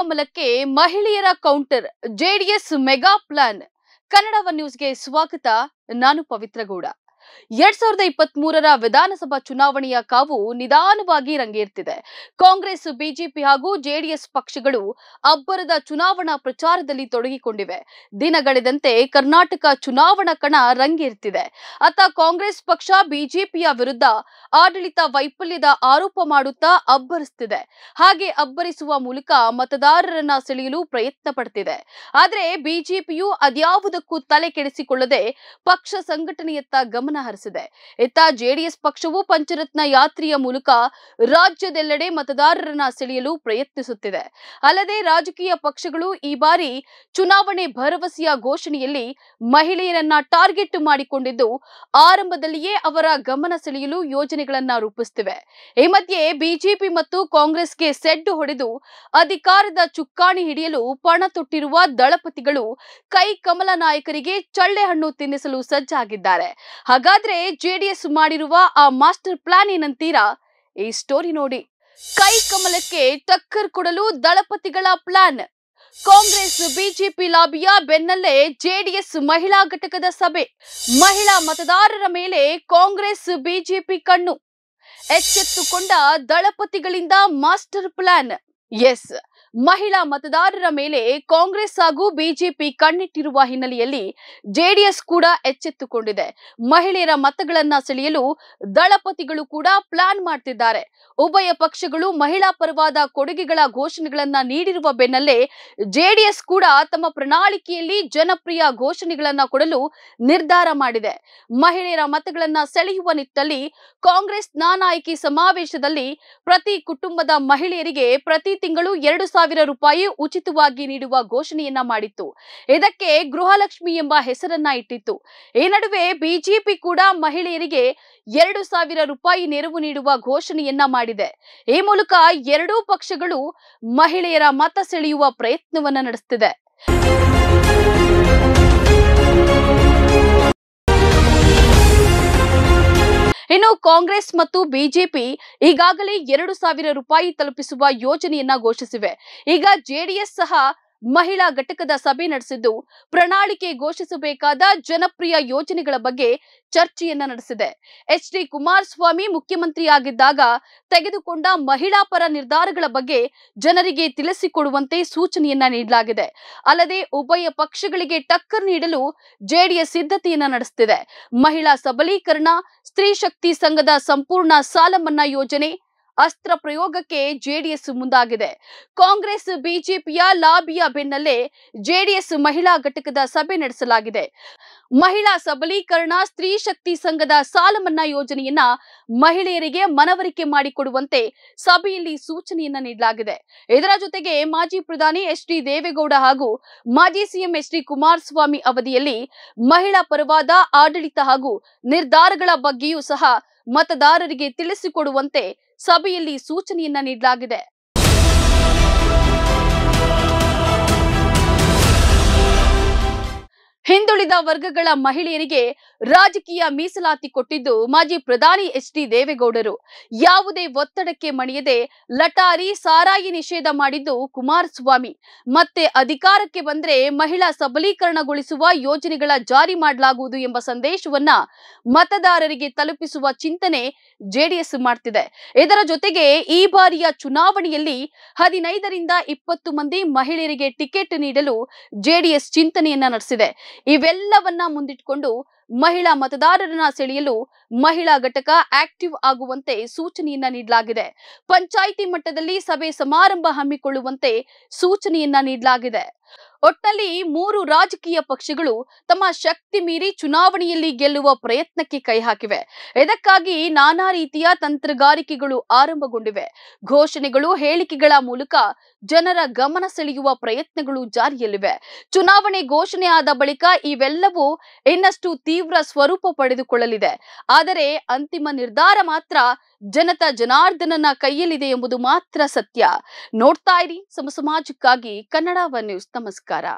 ಕಮಲಕ್ಕೆ ಮಹಿಳೆಯರ counter JDS mega plan Kannada ನ್ಯೂಸ್ಗೆ ಸ್ವಾಗತ ನಾನು ಪವಿತ್ರಗೌಡ ಎರಡ್ ಸಾವಿರದ ಇಪ್ಪತ್ತ್ ಮೂರರ ವಿಧಾನಸಭಾ ಚುನಾವಣೆಯ ಕಾವು ನಿಧಾನವಾಗಿ ರಂಗೇರ್ತಿದೆ ಕಾಂಗ್ರೆಸ್ ಬಿಜೆಪಿ ಹಾಗೂ ಜೆಡಿಎಸ್ ಪಕ್ಷಗಳು ಅಬ್ಬರದ ಚುನಾವಣಾ ಪ್ರಚಾರದಲ್ಲಿ ತೊಡಗಿಕೊಂಡಿವೆ ದಿನಗಳೆದಂತೆ ಕರ್ನಾಟಕ ಚುನಾವಣಾ ಕಣ ರಂಗೇರ್ತಿದೆ ಅತ್ತ ಕಾಂಗ್ರೆಸ್ ಪಕ್ಷ ಬಿಜೆಪಿಯ ವಿರುದ್ಧ ಆಡಳಿತ ವೈಫಲ್ಯದ ಆರೋಪ ಮಾಡುತ್ತಾ ಅಬ್ಬರಿಸ್ತಿದೆ ಹಾಗೆ ಅಬ್ಬರಿಸುವ ಮೂಲಕ ಮತದಾರರನ್ನ ಸೆಳೆಯಲು ಪ್ರಯತ್ನ ಪಡ್ತಿದೆ ಆದರೆ ಬಿಜೆಪಿಯು ಅದ್ಯಾವುದಕ್ಕೂ ತಲೆ ಕೆಡಿಸಿಕೊಳ್ಳದೆ ಪಕ್ಷ ಸಂಘಟನೆಯತ್ತ ಗಮನ ಹರಿಸಿದೆ ಇತ್ತ ಜೆಡಿಎಸ್ ಪಕ್ಷವು ಪಂಚರತ್ನ ಯಾತ್ರೆಯ ಮೂಲಕ ರಾಜ್ಯದೆಲ್ಲೆಡೆ ಮತದಾರರನ್ನ ಸೆಳೆಯಲು ಪ್ರಯತ್ನಿಸುತ್ತಿದೆ ಅಲ್ಲದೆ ರಾಜಕೀಯ ಪಕ್ಷಗಳು ಈ ಬಾರಿ ಚುನಾವಣೆ ಭರವಸೆಯ ಘೋಷಣೆಯಲ್ಲಿ ಮಹಿಳೆಯರನ್ನ ಟಾರ್ಗೆಟ್ ಮಾಡಿಕೊಂಡಿದ್ದು ಆರಂಭದಲ್ಲಿಯೇ ಅವರ ಗಮನ ಸೆಳೆಯಲು ಯೋಜನೆಗಳನ್ನ ರೂಪಿಸುತ್ತಿವೆ ಈ ಮಧ್ಯೆ ಬಿಜೆಪಿ ಮತ್ತು ಕಾಂಗ್ರೆಸ್ಗೆ ಸೆಡ್ಡು ಹೊಡೆದು ಅಧಿಕಾರದ ಚುಕ್ಕಾಣಿ ಹಿಡಿಯಲು ಪಣ ತೊಟ್ಟಿರುವ ದಳಪತಿಗಳು ಕೈ ಕಮಲ ನಾಯಕರಿಗೆ ಚಳ್ಳೆಹಣ್ಣು ತಿನ್ನಿಸಲು ಸಜ್ಜಾಗಿದ್ದಾರೆ ಹಾಗಾಗಿ ಹಾಗಾದ್ರೆ ಜೆಡಿಎಸ್ ಮಾಡಿರುವ ಆ ಮಾಸ್ಟರ್ ಪ್ಲಾನ್ ಏನಂತೀರಾ ಈ ಸ್ಟೋರಿ ನೋಡಿ ಕೈ ಕಮಲಕ್ಕೆ ಟಕ್ಕರ್ ಕೊಡಲು ದಳಪತಿಗಳ ಪ್ಲಾನ್ ಕಾಂಗ್ರೆಸ್ ಬಿಜೆಪಿ ಲಾಬಿಯ ಬೆನ್ನಲ್ಲೇ ಜೆಡಿಎಸ್ ಮಹಿಳಾ ಘಟಕದ ಸಭೆ ಮಹಿಳಾ ಮತದಾರರ ಮೇಲೆ ಕಾಂಗ್ರೆಸ್ ಬಿಜೆಪಿ ಕಣ್ಣು ಎಚ್ಚೆತ್ತುಕೊಂಡ ದಳಪತಿಗಳಿಂದ ಮಾಸ್ಟರ್ ಪ್ಲಾನ್ ಎಸ್ ಮಹಿಳಾ ಮತದಾರರ ಮೇಲೆ ಕಾಂಗ್ರೆಸ್ ಹಾಗೂ ಬಿಜೆಪಿ ಕಣ್ಣಿಟ್ಟಿರುವ ಹಿನ್ನೆಲೆಯಲ್ಲಿ ಜೆಡಿಎಸ್ ಕೂಡ ಎಚ್ಚೆತ್ತುಕೊಂಡಿದೆ ಮಹಿಳೆಯರ ಮತಗಳನ್ನ ಸೆಳೆಯಲು ದಳಪತಿಗಳು ಕೂಡ ಪ್ಲಾನ್ ಮಾಡ್ತಿದ್ದಾರೆ ಉಭಯ ಪಕ್ಷಗಳು ಮಹಿಳಾ ಪರವಾದ ಕೊಡುಗೆಗಳ ಘೋಷಣೆಗಳನ್ನ ನೀಡಿರುವ ಬೆನ್ನಲ್ಲೇ ಜೆಡಿಎಸ್ ಕೂಡ ತಮ್ಮ ಪ್ರಣಾಳಿಕೆಯಲ್ಲಿ ಜನಪ್ರಿಯ ಘೋಷಣೆಗಳನ್ನ ಕೊಡಲು ನಿರ್ಧಾರ ಮಾಡಿದೆ ಮಹಿಳೆಯರ ಮತಗಳನ್ನ ಸೆಳೆಯುವ ನಿಟ್ಟಲ್ಲಿ ಕಾಂಗ್ರೆಸ್ ನಾನಾಯಕಿ ಸಮಾವೇಶದಲ್ಲಿ ಪ್ರತಿ ಕುಟುಂಬದ ಮಹಿಳೆಯರಿಗೆ ಪ್ರತಿ ತಿಂಗಳು ಎರಡು ಸಾವಿರ ರೂಪಾಯಿ ಉಚಿತವಾಗಿ ನೀಡುವ ಘೋಷಣೆಯನ್ನ ಮಾಡಿತ್ತು ಇದಕ್ಕೆ ಗೃಹಲಕ್ಷ್ಮಿ ಎಂಬ ಹೆಸರನ್ನ ಇಟ್ಟಿತ್ತು ಈ ನಡುವೆ ಬಿಜೆಪಿ ಕೂಡ ಮಹಿಳೆಯರಿಗೆ ಎರಡು ಸಾವಿರ ರೂಪಾಯಿ ನೆರವು ನೀಡುವ ಘೋಷಣೆಯನ್ನ ಮಾಡಿದೆ ಈ ಮೂಲಕ ಎರಡೂ ಪಕ್ಷಗಳು ಮಹಿಳೆಯರ ಮತ ಸೆಳೆಯುವ ಪ್ರಯತ್ನವನ್ನ ನಡೆಸುತ್ತಿದೆ ಇನ್ನು ಕಾಂಗ್ರೆಸ್ ಮತ್ತು ಬಿಜೆಪಿ ಈಗಾಗಲೇ ಎರಡು ಸಾವಿರ ರೂಪಾಯಿ ತಲುಪಿಸುವ ಯೋಜನೆಯನ್ನ ಘೋಷಿಸಿವೆ ಈಗ ಜೆಡಿಎಸ್ ಸಹ ಮಹಿಳಾ ಘಟಕದ ಸಭೆ ನಡೆಸಿದ್ದು ಪ್ರಣಾಳಿಕೆ ಘೋಷಿಸಬೇಕಾದ ಜನಪ್ರಿಯ ಯೋಜನೆಗಳ ಬಗ್ಗೆ ಚರ್ಚೆಯನ್ನ ನಡೆಸಿದೆ ಎಚ್ ಡಿ ಕುಮಾರಸ್ವಾಮಿ ಮುಖ್ಯಮಂತ್ರಿಯಾಗಿದ್ದಾಗ ತೆಗೆದುಕೊಂಡ ಮಹಿಳಾ ಪರ ನಿರ್ಧಾರಗಳ ಬಗ್ಗೆ ಜನರಿಗೆ ತಿಳಿಸಿಕೊಡುವಂತೆ ಸೂಚನೆಯನ್ನ ನೀಡಲಾಗಿದೆ ಅಲ್ಲದೆ ಉಭಯ ಪಕ್ಷಗಳಿಗೆ ಟಕ್ಕರ್ ನೀಡಲು ಜೆಡಿಎಸ್ ಸಿದ್ಧತೆಯನ್ನ ನಡೆಸುತ್ತಿದೆ ಮಹಿಳಾ ಸಬಲೀಕರಣ ಸ್ತ್ರೀ ಶಕ್ತಿ ಸಂಘದ ಸಂಪೂರ್ಣ ಸಾಲ ಮನ್ನಾ ಯೋಜನೆ ಅಸ್ತ್ರ ಪ್ರಯೋಗಕ್ಕೆ ಜೆಡಿಎಸ್ ಮುಂದಾಗಿದೆ ಕಾಂಗ್ರೆಸ್ ಬಿಜೆಪಿಯ ಲಾಬಿಯ ಬೆನ್ನಲ್ಲೇ ಜೆಡಿಎಸ್ ಮಹಿಳಾ ಘಟಕದ ಸಭೆ ನಡೆಸಲಾಗಿದೆ ಮಹಿಳಾ ಸಬಲೀಕರಣ ಸ್ತ್ರೀ ಶಕ್ತಿ ಸಂಘದ ಸಾಲ ಮನ್ನಾ ಯೋಜನೆಯನ್ನ ಮಹಿಳೆಯರಿಗೆ ಮನವರಿಕೆ ಮಾಡಿಕೊಡುವಂತೆ ಸಭೆಯಲ್ಲಿ ಸೂಚನೆಯನ್ನ ನೀಡಲಾಗಿದೆ ಇದರ ಜೊತೆಗೆ ಮಾಜಿ ಪ್ರಧಾನಿ ಎಚ್ ಡಿ ದೇವೇಗೌಡ ಹಾಗೂ ಮಾಜಿ ಸಿಎಂ ಎಚ್ ಡಿ ಕುಮಾರಸ್ವಾಮಿ ಅವಧಿಯಲ್ಲಿ ಮಹಿಳಾ ಪರವಾದ ಆಡಳಿತ ಹಾಗೂ ನಿರ್ಧಾರಗಳ ಬಗ್ಗೆಯೂ ಸಹ ಮತದಾರರಿಗೆ ತಿಳಿಸಿಕೊಡುವಂತೆ ಸಭೆಯಲ್ಲಿ ಸೂಚನೆಯನ್ನ ನೀಡಲಾಗಿದೆ ಹಿಂದುಳಿದ ವರ್ಗಗಳ ಮಹಿಳೆಯರಿಗೆ ರಾಜಕೀಯ ಮೀಸಲಾತಿ ಕೊಟ್ಟಿದ್ದು ಮಾಜಿ ಪ್ರಧಾನಿ ಎಚ್ ಡಿ ದೇವೇಗೌಡರು ಯಾವುದೇ ಒತ್ತಡಕ್ಕೆ ಮಣಿಯದೆ ಲಟಾರಿ ಸಾರಾಯಿ ನಿಷೇಧ ಮಾಡಿದ್ದು ಕುಮಾರಸ್ವಾಮಿ ಮತ್ತೆ ಅಧಿಕಾರಕ್ಕೆ ಬಂದ್ರೆ ಮಹಿಳಾ ಸಬಲೀಕರಣಗೊಳಿಸುವ ಯೋಜನೆಗಳ ಜಾರಿ ಮಾಡಲಾಗುವುದು ಎಂಬ ಸಂದೇಶವನ್ನ ಮತದಾರರಿಗೆ ತಲುಪಿಸುವ ಚಿಂತನೆ ಜೆಡಿಎಸ್ ಮಾಡ್ತಿದೆ ಇದರ ಜೊತೆಗೆ ಈ ಬಾರಿಯ ಚುನಾವಣೆಯಲ್ಲಿ ಹದಿನೈದರಿಂದ ಇಪ್ಪತ್ತು ಮಂದಿ ಮಹಿಳೆಯರಿಗೆ ಟಿಕೆಟ್ ನೀಡಲು ಜೆಡಿಎಸ್ ಚಿಂತನೆಯನ್ನ ನಡೆಸಿದೆ ಈ ಇವೆಲ್ಲವನ್ನ ಮುಂದಿಟ್ಕೊಂಡು ಮಹಿಳಾ ಮತದಾರರನ್ನ ಸೆಳೆಯಲು ಮಹಿಳಾ ಘಟಕ ಆಕ್ಟಿವ್ ಆಗುವಂತೆ ಸೂಚನೆಯನ್ನ ನೀಡಲಾಗಿದೆ ಪಂಚಾಯಿತಿ ಮಟ್ಟದಲ್ಲಿ ಸಭೆ ಸಮಾರಂಭ ಹಮ್ಮಿಕೊಳ್ಳುವಂತೆ ಸೂಚನೆಯನ್ನ ನೀಡಲಾಗಿದೆ ಒಟ್ಟಲ್ಲಿ ಮೂರು ರಾಜಕೀಯ ಪಕ್ಷಗಳು ತಮ್ಮ ಶಕ್ತಿ ಮೀರಿ ಚುನಾವಣೆಯಲ್ಲಿ ಗೆಲ್ಲುವ ಪ್ರಯತ್ನಕ್ಕೆ ಕೈ ಹಾಕಿವೆ ಇದಕ್ಕಾಗಿ ನಾನಾ ರೀತಿಯ ತಂತ್ರಗಾರಿಕೆಗಳು ಆರಂಭಗೊಂಡಿವೆ ಘೋಷಣೆಗಳು ಹೇಳಿಕೆಗಳ ಮೂಲಕ ಜನರ ಗಮನ ಸೆಳೆಯುವ ಪ್ರಯತ್ನಗಳು ಜಾರಿಯಲ್ಲಿವೆ ಚುನಾವಣೆ ಘೋಷಣೆ ಆದ ಬಳಿಕ ಇವೆಲ್ಲವೂ ಇನ್ನಷ್ಟು ತೀವ್ರ ತೀವ್ರ ಸ್ವರೂಪ ಪಡೆದುಕೊಳ್ಳಲಿದೆ ಆದರೆ ಅಂತಿಮ ನಿರ್ಧಾರ ಮಾತ್ರ ಜನತಾ ಜನಾರ್ದನನ ಕೈಯಲ್ಲಿದೆ ಎಂಬುದು ಮಾತ್ರ ಸತ್ಯ ನೋಡ್ತಾ ಇರಿ ಸಮಾಜಕ್ಕಾಗಿ ಕನ್ನಡ ನ್ಯೂಸ್ ನಮಸ್ಕಾರ